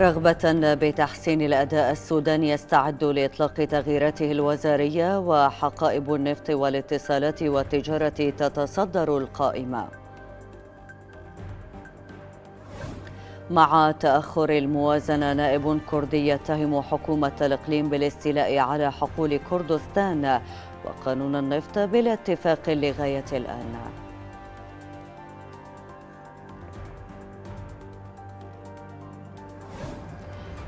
رغبة بتحسين الأداء السوداني يستعد لإطلاق تغييراته الوزارية وحقائب النفط والاتصالات والتجارة تتصدر القائمة مع تأخر الموازنة نائب كردي يتهم حكومة الإقليم بالاستيلاء على حقول كردستان وقانون النفط بلا اتفاق لغاية الآن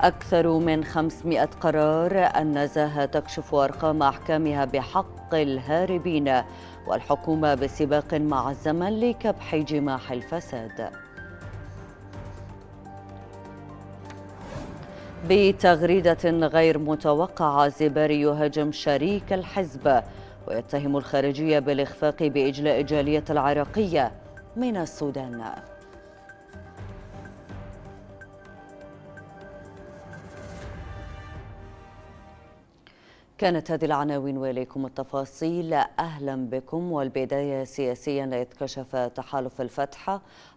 أكثر من 500 قرار النزاهة تكشف أرقام أحكامها بحق الهاربين والحكومة بسباق مع الزمن لكبح جماح الفساد بتغريدة غير متوقعة زباري يهاجم شريك الحزب ويتهم الخارجية بالإخفاق بإجلاء الجالية العراقية من السودان كانت هذه العناوين واليكم التفاصيل اهلا بكم والبدايه سياسيا كشف تحالف الفتح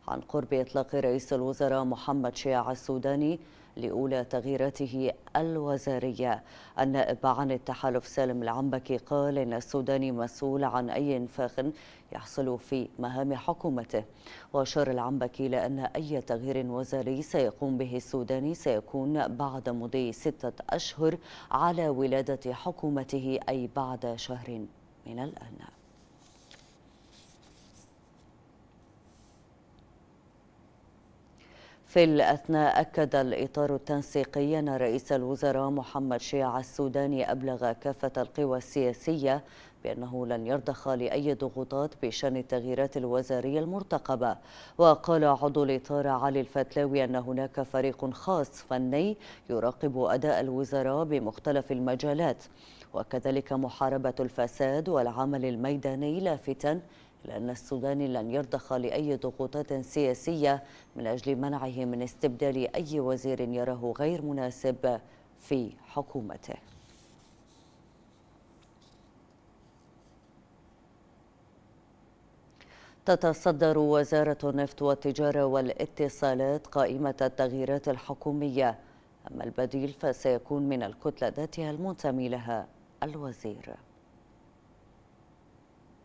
عن قرب اطلاق رئيس الوزراء محمد شياع السوداني لأولى تغييراته الوزارية النائب عن التحالف سالم العنبكي قال إن السوداني مسؤول عن أي انفاخ يحصل في مهام حكومته وأشار العنبكي إلى أن أي تغيير وزاري سيقوم به السوداني سيكون بعد مضي ستة أشهر على ولادة حكومته أي بعد شهر من الآن في الأثناء أكد الإطار التنسيقي أن رئيس الوزراء محمد شيع السوداني أبلغ كافة القوى السياسية بأنه لن يرضخ لأي ضغوطات بشأن التغييرات الوزارية المرتقبة وقال عضو الإطار علي الفتلاوي أن هناك فريق خاص فني يراقب أداء الوزراء بمختلف المجالات وكذلك محاربة الفساد والعمل الميداني لافتا لأن السوداني لن يرضخ لأي ضغوطات سياسية من أجل منعه من استبدال أي وزير يراه غير مناسب في حكومته تتصدر وزارة النفط والتجارة والاتصالات قائمة التغييرات الحكومية أما البديل فسيكون من الكتلة ذاتها المنتمي لها الوزير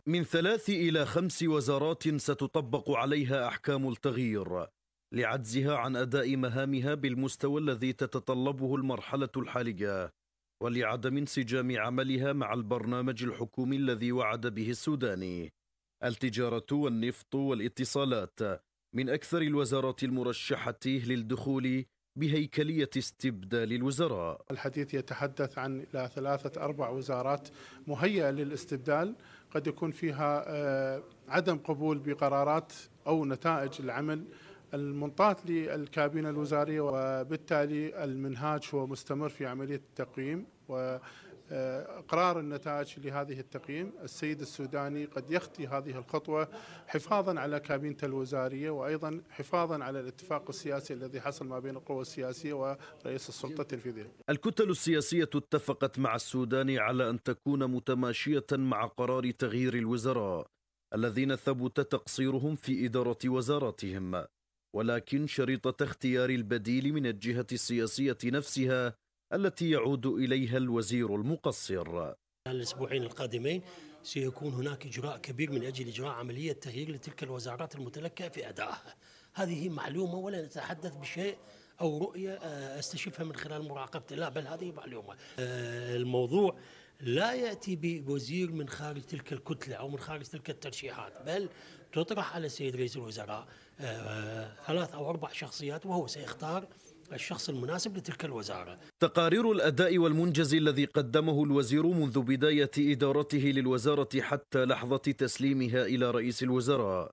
من ثلاث إلى خمس وزارات ستطبق عليها أحكام التغيير لعجزها عن أداء مهامها بالمستوى الذي تتطلبه المرحلة الحالية ولعدم انسجام عملها مع البرنامج الحكومي الذي وعد به السوداني التجارة والنفط والاتصالات من أكثر الوزارات المرشحة للدخول بهيكلية استبدال الوزراء الحديث يتحدث عن إلى ثلاثة أربع وزارات مهيئة للاستبدال قد يكون فيها آه، عدم قبول بقرارات أو نتائج العمل المنطاة للكابينة الوزارية وبالتالي المنهاج هو مستمر في عملية التقييم و إقرار النتائج لهذه التقييم السيد السوداني قد يختي هذه الخطوة حفاظا على كابينته الوزارية وأيضا حفاظا على الاتفاق السياسي الذي حصل ما بين القوى السياسية ورئيس السلطة التنفيذية الكتل السياسية اتفقت مع السودان على أن تكون متماشية مع قرار تغيير الوزراء الذين ثبت تقصيرهم في إدارة وزاراتهم ولكن شريطة اختيار البديل من الجهة السياسية نفسها التي يعود إليها الوزير المقصر الأسبوعين القادمين سيكون هناك إجراء كبير من أجل إجراء عملية تغيير لتلك الوزارات المتلكة في أدائها هذه معلومة ولا نتحدث بشيء أو رؤية آه، أستشفها من خلال مراقبة لا بل هذه معلومة آه، الموضوع لا يأتي بوزير من خارج تلك الكتلة أو من خارج تلك الترشيحات بل تطرح على السيد رئيس الوزراء آه، ثلاث أو أربع شخصيات وهو سيختار الشخص المناسب لتلك الوزارة تقارير الأداء والمنجز الذي قدمه الوزير منذ بداية إدارته للوزارة حتى لحظة تسليمها إلى رئيس الوزراء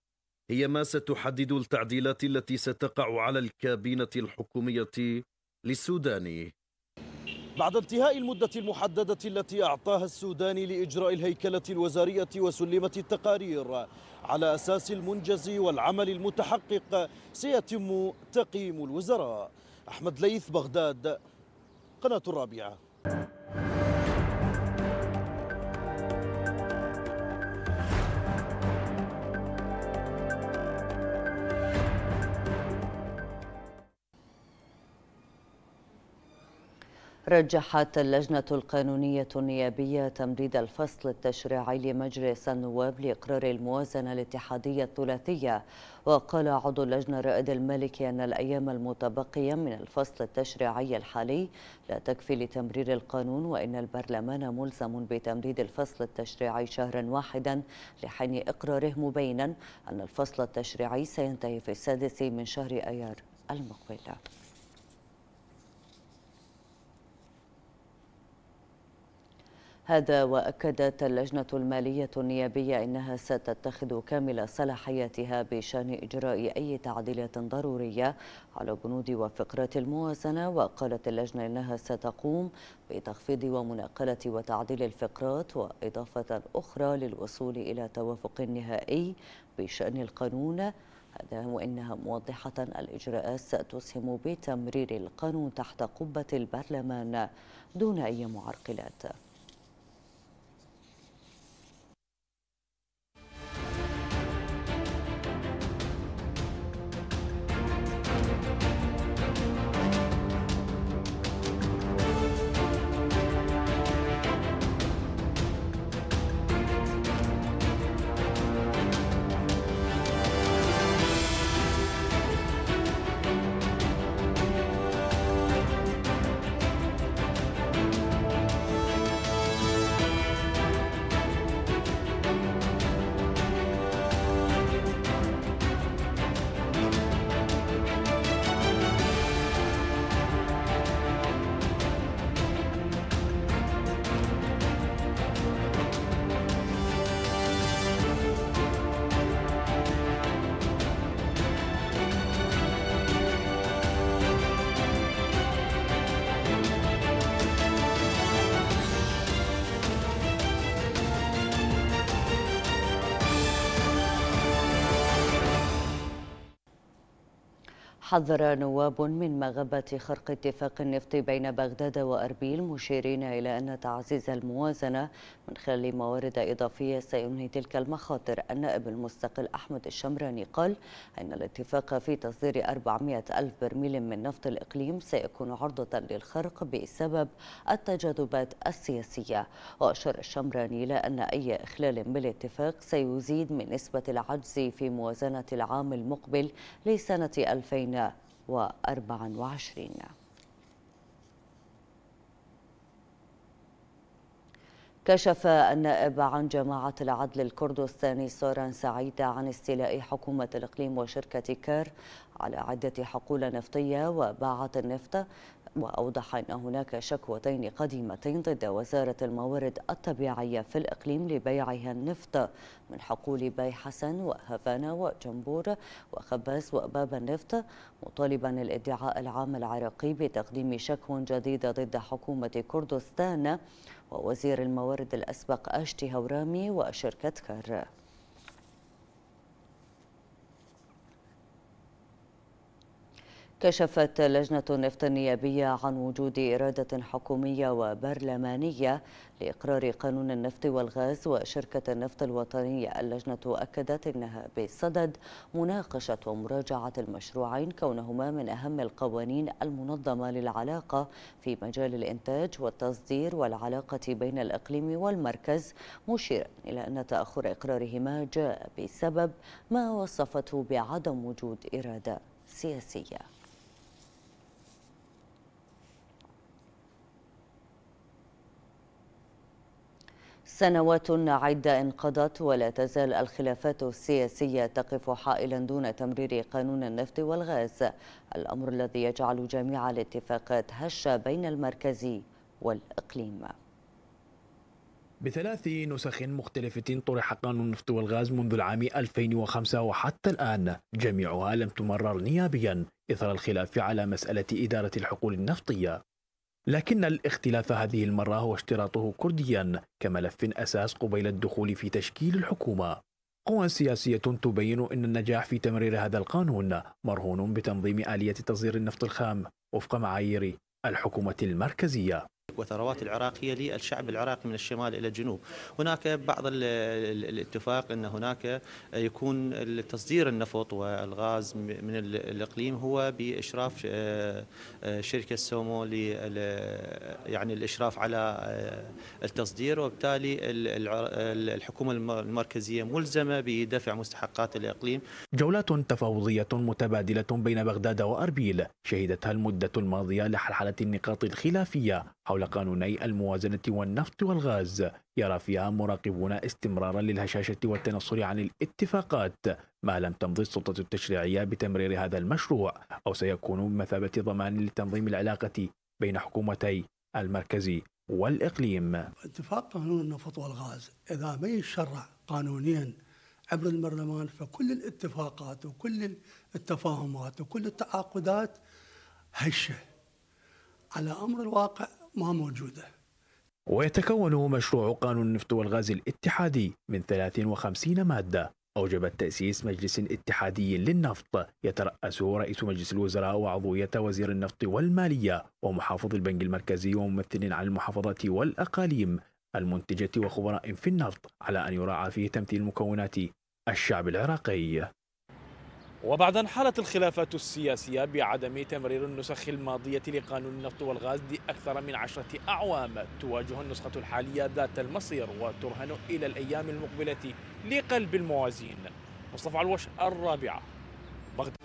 هي ما ستحدد التعديلات التي ستقع على الكابينة الحكومية للسوداني بعد انتهاء المدة المحددة التي أعطاها السودان لإجراء الهيكلة الوزارية وسلمة التقارير على أساس المنجز والعمل المتحقق سيتم تقييم الوزراء أحمد ليث بغداد قناة الرابعة رجحت اللجنة القانونية النيابية تمديد الفصل التشريعي لمجلس النواب لإقرار الموازنة الاتحادية الثلاثية وقال عضو اللجنة رائد المالكي أن الأيام المتبقية من الفصل التشريعي الحالي لا تكفي لتمرير القانون وإن البرلمان ملزم بتمديد الفصل التشريعي شهرا واحدا لحين إقراره مبينا أن الفصل التشريعي سينتهي في السادس من شهر أيار المقبل هذا وأكدت اللجنة المالية النيابية أنها ستتخذ كامل صلاحياتها بشأن إجراء أي تعديلات ضرورية على بنود وفقرات الموازنة وقالت اللجنة أنها ستقوم بتخفيض ومناقلة وتعديل الفقرات وإضافة أخرى للوصول إلى توافق نهائي بشأن القانون هذا وإنها موضحة الإجراءات ستسهم بتمرير القانون تحت قبة البرلمان دون أي معرقلات حذر نواب من مغبة خرق اتفاق النفط بين بغداد وأربيل مشيرين إلى أن تعزيز الموازنة من خلال موارد إضافية سينهي تلك المخاطر النائب المستقل أحمد الشمراني قال أن الاتفاق في تصدير 400 ألف برميل من نفط الإقليم سيكون عرضة للخرق بسبب التجاذبات السياسية وأشار الشمراني إلى أن أي إخلال بالاتفاق سيزيد من نسبة العجز في موازنة العام المقبل لسنة 2000 2024 كشف النائب عن جماعة العدل الكردستاني سوران سعيد عن استيلاء حكومة الإقليم وشركة كار على عدة حقول نفطية وباعت النفط وأوضح أن هناك شكوتين قديمتين ضد وزارة الموارد الطبيعية في الإقليم لبيعها النفط من حقول باي حسن وهافانا وجنبور وخباز وباب النفط مطالبا الادعاء العام العراقي بتقديم شكوى جديدة ضد حكومة كردستان ووزير الموارد الأسبق أشتي هورامي وشركة كار كشفت لجنة النفط النيابية عن وجود إرادة حكومية وبرلمانية لإقرار قانون النفط والغاز وشركة النفط الوطنية اللجنة أكدت أنها بصدد مناقشة ومراجعة المشروعين كونهما من أهم القوانين المنظمة للعلاقة في مجال الإنتاج والتصدير والعلاقة بين الإقليم والمركز مشيرا إلى أن تأخر إقرارهما جاء بسبب ما وصفته بعدم وجود إرادة سياسية سنوات عدة انقضت ولا تزال الخلافات السياسية تقف حائلا دون تمرير قانون النفط والغاز الأمر الذي يجعل جميع الاتفاقات هشة بين المركز والإقليم بثلاث نسخ مختلفة طرح قانون النفط والغاز منذ العام 2005 وحتى الآن جميعها لم تمرر نيابيا إثر الخلاف على مسألة إدارة الحقول النفطية لكن الاختلاف هذه المرة هو اشتراطه كرديا كملف أساس قبيل الدخول في تشكيل الحكومة قوى سياسية تبين أن النجاح في تمرير هذا القانون مرهون بتنظيم آلية تصدير النفط الخام وفق معايير الحكومة المركزية وثروات العراقية للشعب العراقي من الشمال إلى الجنوب هناك بعض الاتفاق أن هناك يكون تصدير النفط والغاز من الإقليم هو بإشراف آه، آه، شركة سومو يعني الإشراف على آه، التصدير وبالتالي الحكومة المركزية ملزمة بدفع مستحقات الإقليم جولات تفاوضية متبادلة بين بغداد وأربيل شهدتها المدة الماضية لحلحلة النقاط الخلافية حول حول قانوني الموازنة والنفط والغاز يرى فيها مراقبون استمرارا للهشاشة والتنصل عن الاتفاقات ما لم تمضي السلطة التشريعية بتمرير هذا المشروع أو سيكون بمثابة ضمان لتنظيم العلاقة بين حكومتي المركزي والإقليم اتفاق قانون النفط والغاز إذا ما يشرع قانونيا عبر البرلمان فكل الاتفاقات وكل التفاهمات وكل التعاقدات هشه على امر الواقع ما موجودة ويتكون مشروع قانون النفط والغاز الاتحادي من 53 مادة أوجبت تأسيس مجلس اتحادي للنفط يترأسه رئيس مجلس الوزراء وعضوية وزير النفط والمالية ومحافظ البنك المركزي وممثل عن المحافظات والأقاليم المنتجة وخبراء في النفط على أن يراعى فيه تمثيل مكونات الشعب العراقي وبعد أن حالت الخلافات السياسية بعدم تمرير النسخ الماضية لقانون النفط والغاز لأكثر من عشرة أعوام تواجه النسخة الحالية ذات المصير وترهن إلى الأيام المقبلة لقلب الموازين مصطفى الوش الرابعة بغداد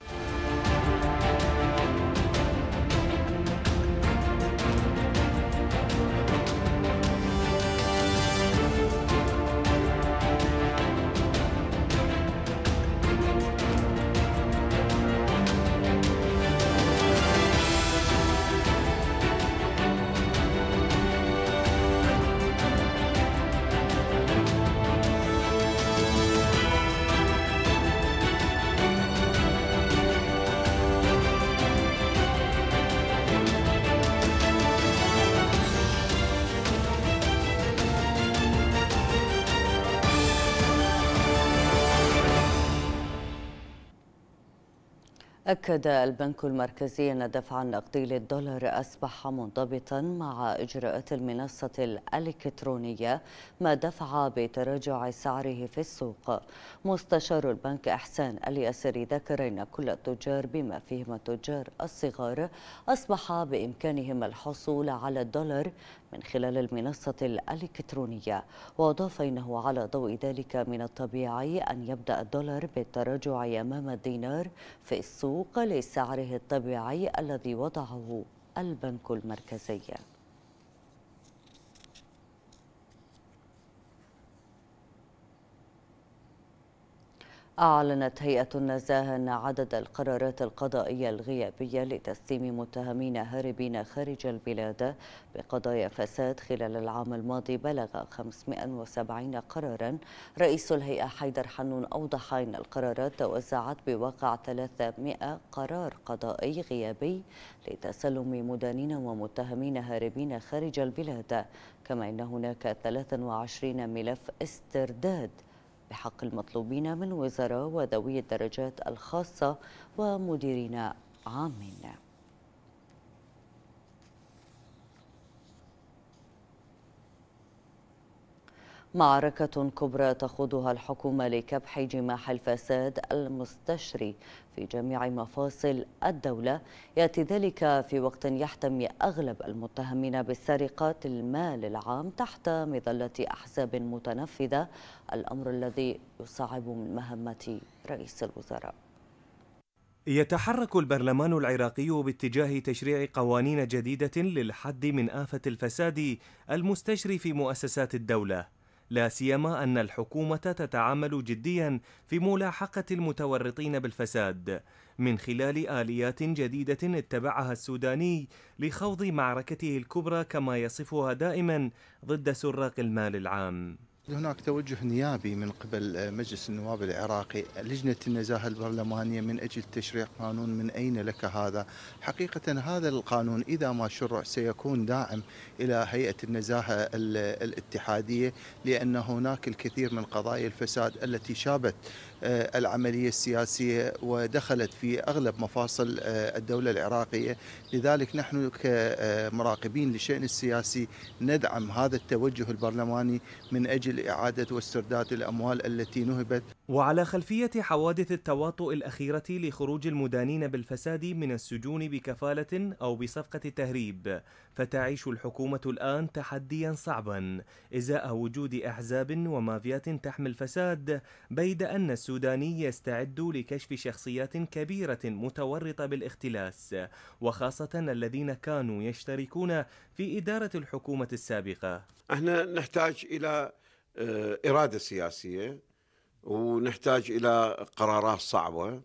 أكد البنك المركزي أن الدفع النقدي للدولار أصبح منضبطا مع إجراءات المنصة الإلكترونية ما دفع بتراجع سعره في السوق مستشار البنك إحسان الياسري ذكر أن كل التجار بما فيهم التجار الصغار أصبح بإمكانهم الحصول على الدولار من خلال المنصة الإلكترونية وأضاف إنه على ضوء ذلك من الطبيعي أن يبدأ الدولار بالتراجع أمام الدينار في السوق لسعره الطبيعي الذي وضعه البنك المركزي أعلنت هيئة النزاهة أن عدد القرارات القضائية الغيابية لتسليم متهمين هاربين خارج البلاد بقضايا فساد خلال العام الماضي بلغ 570 قرارا رئيس الهيئة حيدر حنون أوضح أن القرارات توزعت بواقع 300 قرار قضائي غيابي لتسلم مدانين ومتهمين هاربين خارج البلاد كما أن هناك 23 ملف استرداد بحق المطلوبين من وزراء وذوي الدرجات الخاصة ومديرين عامين معركة كبرى تخوضها الحكومة لكبح جماح الفساد المستشري في جميع مفاصل الدولة يأتي ذلك في وقت يحتمي أغلب المتهمين بالسرقات المال العام تحت مظلة أحزاب متنفذة الأمر الذي يصعب من مهمة رئيس الوزراء يتحرك البرلمان العراقي باتجاه تشريع قوانين جديدة للحد من آفة الفساد المستشري في مؤسسات الدولة لا سيما أن الحكومة تتعامل جديا في ملاحقة المتورطين بالفساد من خلال آليات جديدة اتبعها السوداني لخوض معركته الكبرى كما يصفها دائما ضد سراق المال العام هناك توجه نيابي من قبل مجلس النواب العراقي لجنة النزاهة البرلمانية من أجل تشريع قانون من أين لك هذا حقيقة هذا القانون إذا ما شرع سيكون داعم إلى هيئة النزاهة الاتحادية لأن هناك الكثير من قضايا الفساد التي شابت آه، العملية السياسية ودخلت في أغلب مفاصل آه، الدولة العراقية لذلك نحن كمراقبين آه، للشأن السياسي ندعم هذا التوجه البرلماني من أجل إعادة واسترداد الأموال التي نهبت وعلى خلفية حوادث التواطؤ الأخيرة لخروج المدانين بالفساد من السجون بكفالة أو بصفقة تهريب فتعيش الحكومة الآن تحديا صعبا إزاء وجود أحزاب ومافيات تحمي الفساد بيد أن السوداني يستعد لكشف شخصيات كبيرة متورطة بالاختلاس وخاصة الذين كانوا يشتركون في إدارة الحكومة السابقة احنا نحتاج إلى آه، إرادة سياسية ونحتاج إلى قرارات صعبة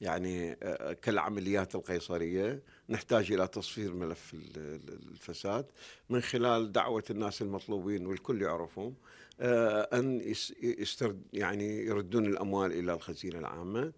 يعني آه، كالعمليات القيصرية نحتاج إلى تصفير ملف الفساد من خلال دعوة الناس المطلوبين والكل يعرفهم آه، ان يسترد يعني يردون الاموال الى الخزينه العامه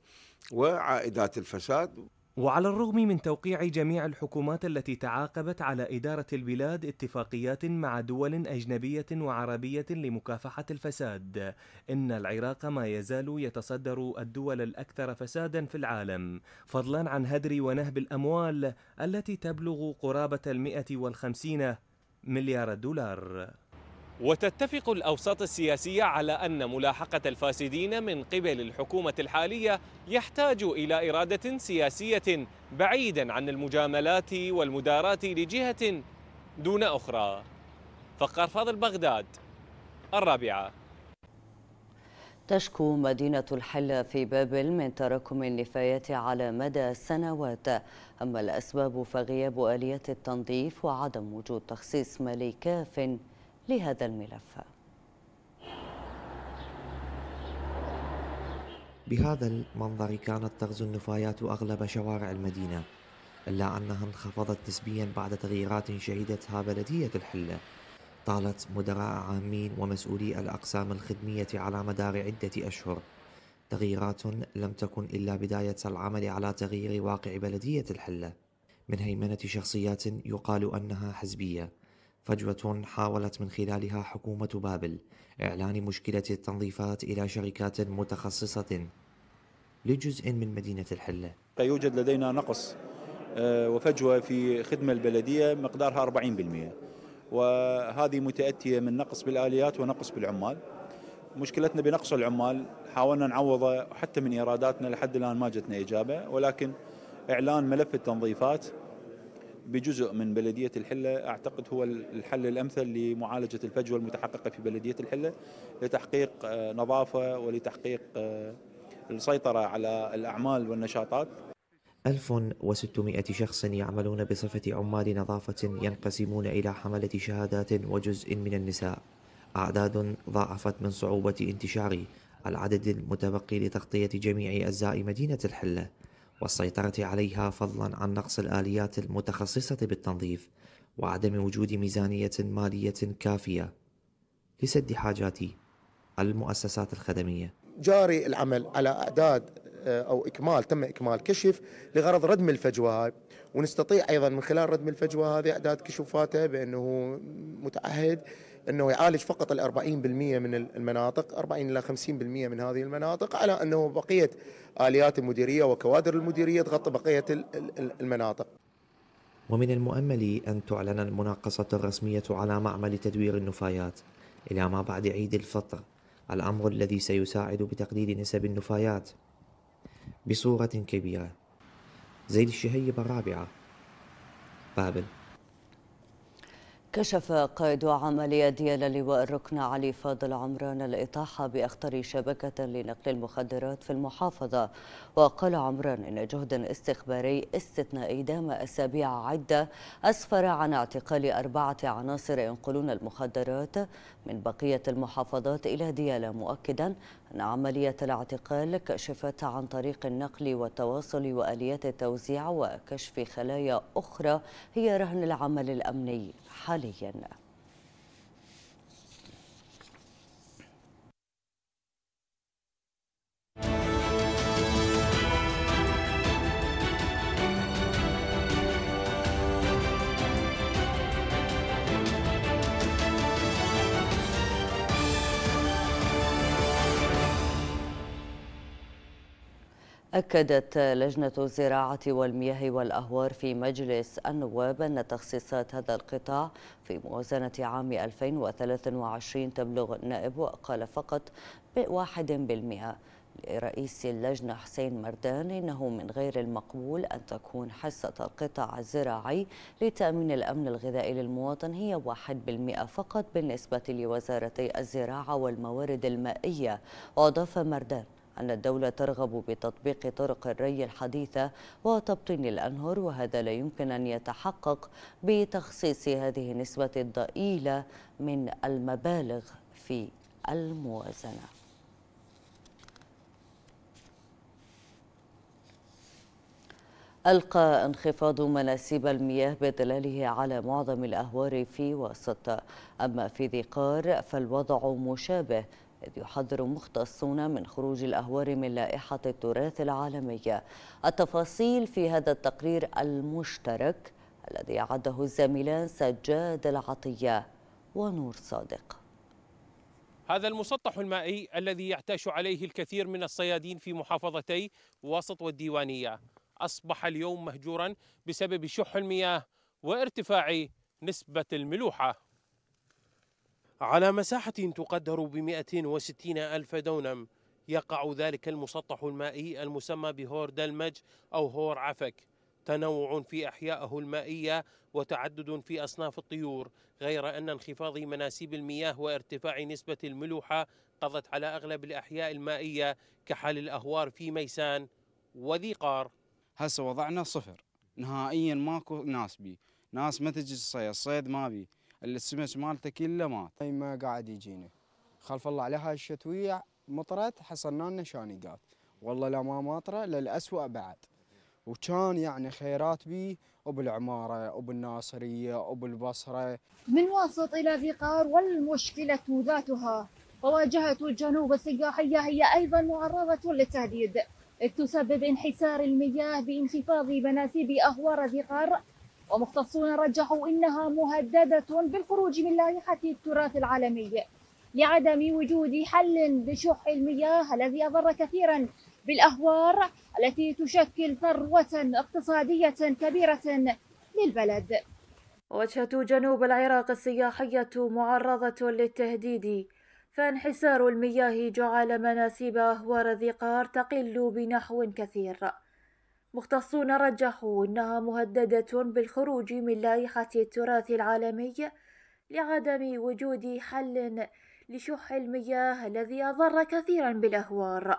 وعائدات الفساد وعلى الرغم من توقيع جميع الحكومات التي تعاقبت على إدارة البلاد اتفاقيات مع دول أجنبية وعربية لمكافحة الفساد، إن العراق ما يزال يتصدر الدول الأكثر فسادا في العالم، فضلا عن هدر ونهب الأموال التي تبلغ قرابة المئة والخمسين مليار دولار. وتتفق الأوساط السياسية على أن ملاحقة الفاسدين من قبل الحكومة الحالية يحتاج إلى إرادة سياسية بعيدا عن المجاملات والمدارات لجهة دون أخرى فقر فاضل بغداد الرابعة تشكو مدينة الحل في بابل من تراكم النفايات على مدى سنوات أما الأسباب فغياب آليات التنظيف وعدم وجود تخصيص مالي كاف لهذا الملف بهذا المنظر كانت تغزو النفايات أغلب شوارع المدينة إلا أنها انخفضت نسبيا بعد تغييرات شهدتها بلدية الحلة طالت مدراء عامين ومسؤولي الأقسام الخدمية على مدار عدة أشهر تغييرات لم تكن إلا بداية العمل على تغيير واقع بلدية الحلة من هيمنة شخصيات يقال أنها حزبية فجوة حاولت من خلالها حكومة بابل إعلان مشكلة التنظيفات إلى شركات متخصصة لجزء من مدينة الحلة يوجد لدينا نقص آه، وفجوة في خدمة البلدية مقدارها 40% وهذه متأتية من نقص بالآليات ونقص بالعمال مشكلتنا بنقص العمال حاولنا نعوضه حتى من إيراداتنا لحد الآن ما جتنا إجابة ولكن إعلان ملف التنظيفات بجزء من بلدية الحلة أعتقد هو الحل الأمثل لمعالجة الفجوة المتحققة في بلدية الحلة لتحقيق آه، نظافة ولتحقيق آه، السيطرة على الأعمال والنشاطات 1600 شخص يعملون بصفة عمال نظافة ينقسمون إلى حملة شهادات وجزء من النساء أعداد ضاعفت من صعوبة انتشار العدد المتبقي لتغطية جميع أجزاء مدينة الحلة والسيطرة عليها فضلا عن نقص الآليات المتخصصة بالتنظيف وعدم وجود ميزانية مالية كافية لسد حاجات المؤسسات الخدمية جاري العمل على أعداد آه، أو إكمال تم إكمال كشف لغرض ردم الفجوة هاي ونستطيع أيضا من خلال ردم الفجوة هذه أعداد كشوفاته بأنه متعهد انه يعالج فقط ال 40% من المناطق 40 الى 50% من هذه المناطق على انه بقيه اليات المديريه وكوادر المديريه تغطي بقيه المناطق ومن المؤمل أن تعلن المناقصة الرسمية على معمل تدوير النفايات إلى ما بعد عيد الفطر الأمر الذي سيساعد بتقليل نسب النفايات بصورة كبيرة زيد الشهيب الرابعة بابل كشف قائد عملية ديال اللواء الركن علي فاضل عمران الإطاحة بأخطر شبكة لنقل المخدرات في المحافظة وقال عمران إن جهد استخباري استثنائي دام أسابيع عدة أسفر عن اعتقال أربعة عناصر ينقلون المخدرات من بقية المحافظات إلى ديالى مؤكدا أن عملية الاعتقال كشفت عن طريق النقل والتواصل وآليات التوزيع وكشف خلايا أخرى هي رهن العمل الأمني حالياً أكدت لجنة الزراعة والمياه والأهوار في مجلس النواب أن تخصيصات هذا القطاع في موازنة عام 2023 تبلغ النائب وقال فقط بواحد بالمئة لرئيس اللجنة حسين مردان إنه من غير المقبول أن تكون حصة القطاع الزراعي لتأمين الأمن الغذائي للمواطن هي واحد بالمئة فقط بالنسبة لوزارتي الزراعة والموارد المائية وأضاف مردان أن الدولة ترغب بتطبيق طرق الري الحديثة وتبطين الأنهر وهذا لا يمكن أن يتحقق بتخصيص هذه النسبة الضئيلة من المبالغ في الموازنة ألقى انخفاض مناسيب المياه بدلاله على معظم الأهوار في وسط أما في ذي قار فالوضع مشابه إذ يحذر مختصون من خروج الأهوار من لائحة التراث العالمية التفاصيل في هذا التقرير المشترك الذي أعده الزميلان سجاد العطية ونور صادق هذا المسطح المائي الذي يعتاش عليه الكثير من الصيادين في محافظتي وسط والديوانية أصبح اليوم مهجورا بسبب شح المياه وارتفاع نسبة الملوحة على مساحة تقدر ب 160 ألف دونم يقع ذلك المسطح المائي المسمى بهور دلمج أو هور عفك تنوع في أحيائه المائية وتعدد في أصناف الطيور غير أن انخفاض مناسيب المياه وارتفاع نسبة الملوحة قضت على أغلب الأحياء المائية كحال الأهوار في ميسان وذي قار هسه وضعنا صفر نهائيا ماكو ناس بي ناس ما تجي الصيد الصيد ما بي السمك مالته كله مات ما قاعد يجينا خلف الله على هاي الشتويه مطرت حصلنا لنا شانقات والله لا ما مطره للاسوء بعد وكان يعني خيرات بي وبالعمارة وبالناصرية وبالبصرة من واسط إلى ذي قار والمشكلة ذاتها وواجهة الجنوب السياحية هي أيضا معرضة للتهديد إذ تسبب انحسار المياه بانخفاض مناسيب أهوار ذي قار ومختصون رجحوا إنها مهددة بالخروج من لائحة التراث العالمي لعدم وجود حل لشح المياه الذي أضر كثيرا بالأهوار التي تشكل ثروة اقتصادية كبيرة للبلد وجهة جنوب العراق السياحية معرضة للتهديد فانحسار المياه جعل مناسيب أهوار ذي قار تقل بنحو كثير مختصون رجحوا أنها مهددة بالخروج من لائحة التراث العالمي لعدم وجود حل لشح المياه الذي أضر كثيرا بالأهوار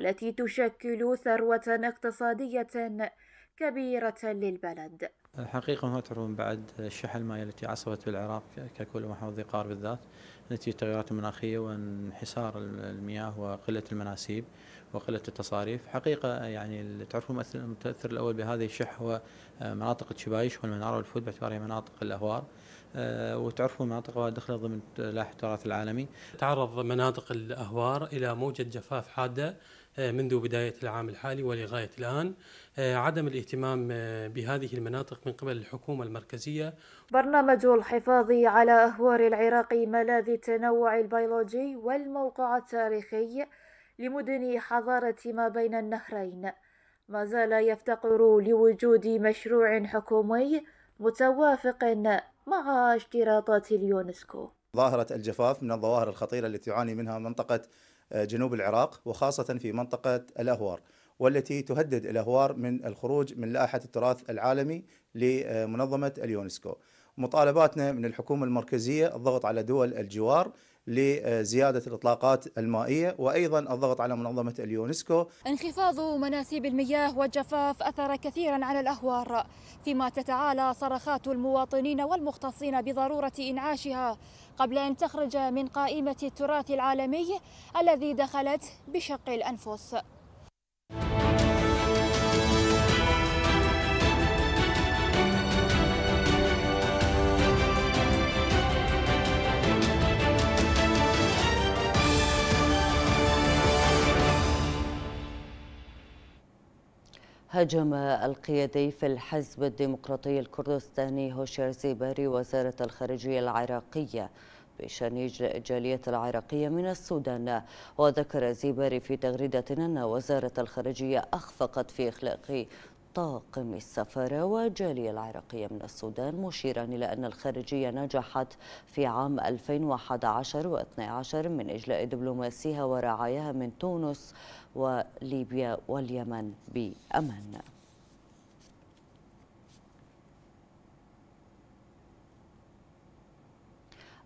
التي تشكل ثروة اقتصادية كبيرة للبلد حقيقة ما تعرفون بعد الشح المائية التي عصفت العراق ككل محافظة قار بالذات نتيجة التغيرات المناخية وانحسار المياه وقلة المناسيب وقله التصاريف حقيقه يعني تعرفون المتاثر الاول بهذه الشح هو آه، مناطق الشبايش والمناره والفود باعتبارها مناطق الاهوار آه، وتعرفون مناطق دخل ضمن لائحه التراث العالمي تعرض مناطق الاهوار الى موجه جفاف حاده آه، منذ بداية العام الحالي ولغاية الآن عدم الاهتمام بهذه المناطق من قبل الحكومة المركزية برنامج الحفاظ على أهوار العراق ملاذ التنوع البيولوجي والموقع التاريخي لمدن حضارة ما بين النهرين ما زال يفتقر لوجود مشروع حكومي متوافق مع اشتراطات اليونسكو ظاهرة الجفاف من الظواهر الخطيرة التي تعاني منها منطقة آه، جنوب العراق وخاصة في منطقة الأهوار والتي تهدد الأهوار من الخروج من لائحة التراث العالمي لمنظمة اليونسكو مطالباتنا من الحكومة المركزية الضغط على دول الجوار لزيادة الإطلاقات المائية وأيضا الضغط على منظمة اليونسكو انخفاض مناسيب المياه والجفاف أثر كثيرا على الأهوار فيما تتعالى صرخات المواطنين والمختصين بضرورة إنعاشها قبل أن تخرج من قائمة التراث العالمي الذي دخلت بشق الأنفس هاجم القيادي في الحزب الديمقراطي الكردستاني هوشير زيباري وزارة الخارجية العراقية بشان الجالية العراقية من السودان وذكر زيباري في تغريدة أن وزارة الخارجية أخفقت في إخلاق طاقم السفارة وجالية العراقية من السودان مشيرا إلى أن الخارجية نجحت في عام 2011 و12 من إجلاء دبلوماسيها ورعاياها من تونس وليبيا واليمن بأمان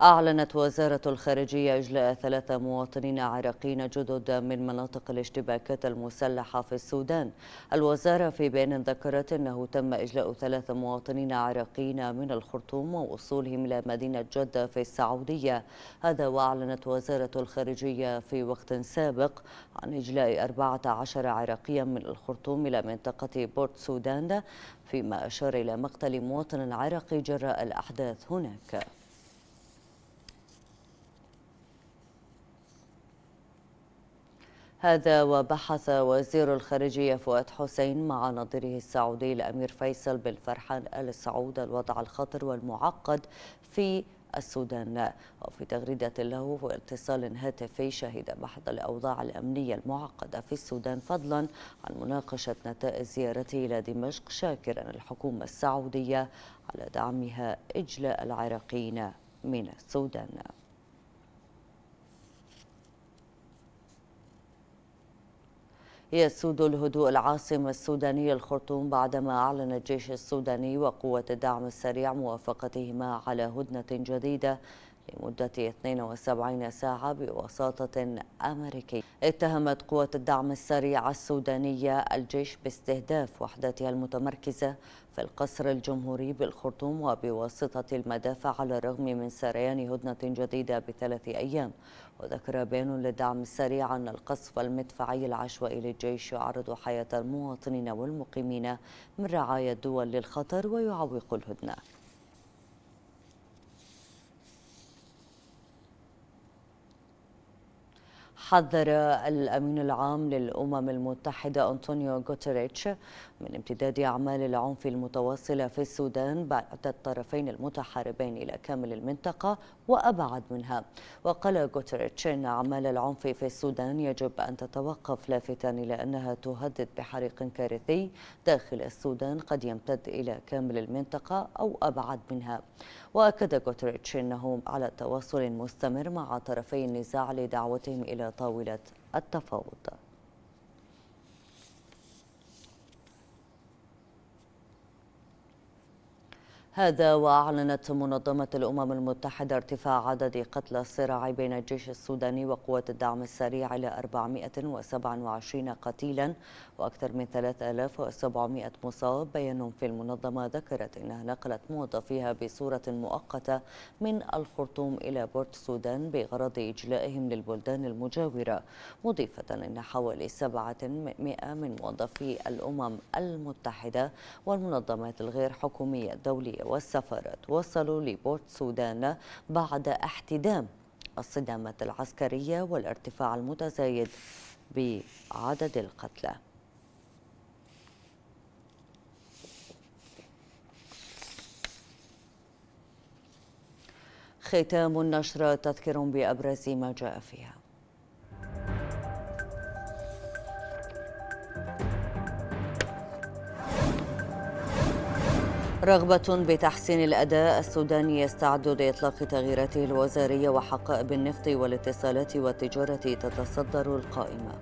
أعلنت وزارة الخارجية إجلاء ثلاثة مواطنين عراقيين جدد من مناطق الاشتباكات المسلحة في السودان الوزارة في بيان ذكرت أنه تم إجلاء ثلاثة مواطنين عراقيين من الخرطوم ووصولهم إلى مدينة جدة في السعودية هذا وأعلنت وزارة الخارجية في وقت سابق عن إجلاء 14 عراقيا من الخرطوم إلى منطقة بورت سودان فيما أشار إلى مقتل مواطن عراقي جراء الأحداث هناك هذا وبحث وزير الخارجية فؤاد حسين مع نظيره السعودي الأمير فيصل بن فرحان آل سعود الوضع الخطر والمعقد في السودان وفي تغريدة له واتصال هاتفي شهد بحث الأوضاع الأمنية المعقدة في السودان فضلا عن مناقشة نتائج زيارته إلى دمشق شاكرا الحكومة السعودية على دعمها إجلاء العراقيين من السودان يسود الهدوء العاصمة السودانية الخرطوم بعدما أعلن الجيش السوداني وقوة الدعم السريع موافقتهما على هدنة جديدة لمدة 72 ساعة بوساطة أمريكية اتهمت قوة الدعم السريع السودانية الجيش باستهداف وحدتها المتمركزة في القصر الجمهوري بالخرطوم وبواسطة المدافع على الرغم من سريان هدنة جديدة بثلاث أيام وذكر بيان للدعم السريع أن القصف المدفعي العشوائي للجيش يعرض حياة المواطنين والمقيمين من رعاية الدول للخطر ويعوق الهدنة حذر الأمين العام للأمم المتحدة أنطونيو غوتريتش من امتداد أعمال العنف المتواصلة في السودان بعد الطرفين المتحاربين إلى كامل المنطقة وأبعد منها وقال غوتريتش أن أعمال العنف في السودان يجب أن تتوقف لافتا إلى أنها تهدد بحريق كارثي داخل السودان قد يمتد إلى كامل المنطقة أو أبعد منها وأكد غوتريتش أنه على تواصل مستمر مع طرفي النزاع لدعوتهم إلى طاولة التفاوض هذا وأعلنت منظمة الأمم المتحدة ارتفاع عدد قتلى الصراع بين الجيش السوداني وقوات الدعم السريع إلى 427 قتيلا وأكثر من 3700 مصاب بيان في المنظمة ذكرت أنها نقلت موظفيها بصورة مؤقتة من الخرطوم إلى بورت السودان بغرض إجلائهم للبلدان المجاورة مضيفة أن حوالي 700 من موظفي الأمم المتحدة والمنظمات الغير حكومية الدولية والسفارات وصلوا لبورت سودان بعد احتدام الصدامات العسكرية والارتفاع المتزايد بعدد القتلى ختام النشرة تذكر بأبرز ما جاء فيها رغبة بتحسين الأداء السوداني يستعد لإطلاق تغييراته الوزارية وحقائب النفط والاتصالات والتجارة تتصدر القائمة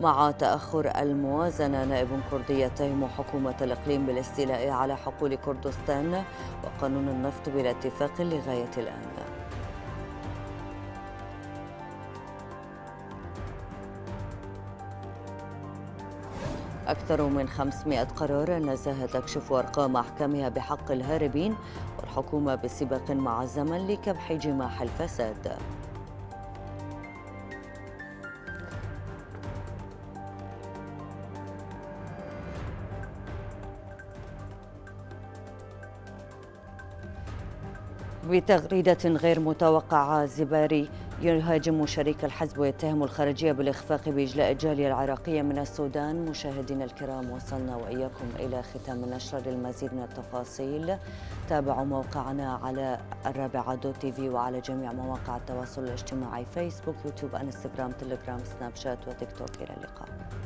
مع تأخر الموازنة نائب كردي يتهم حكومة الإقليم بالاستيلاء على حقول كردستان وقانون النفط بلا اتفاق لغاية الآن أكثر من 500 قرار نزاهة تكشف أرقام أحكامها بحق الهاربين والحكومة بسباق مع الزمن لكبح جماح الفساد بتغريدة غير متوقعة زباري يهاجم شريك الحزب ويتهم الخارجية بالإخفاق بإجلاء الجالية العراقية من السودان مشاهدين الكرام وصلنا وإياكم إلى ختام النشرة للمزيد من التفاصيل تابعوا موقعنا على الرابعة دوت تي في وعلى جميع مواقع التواصل الاجتماعي فيسبوك يوتيوب انستغرام تليجرام سناب شات وتيك توك إلى اللقاء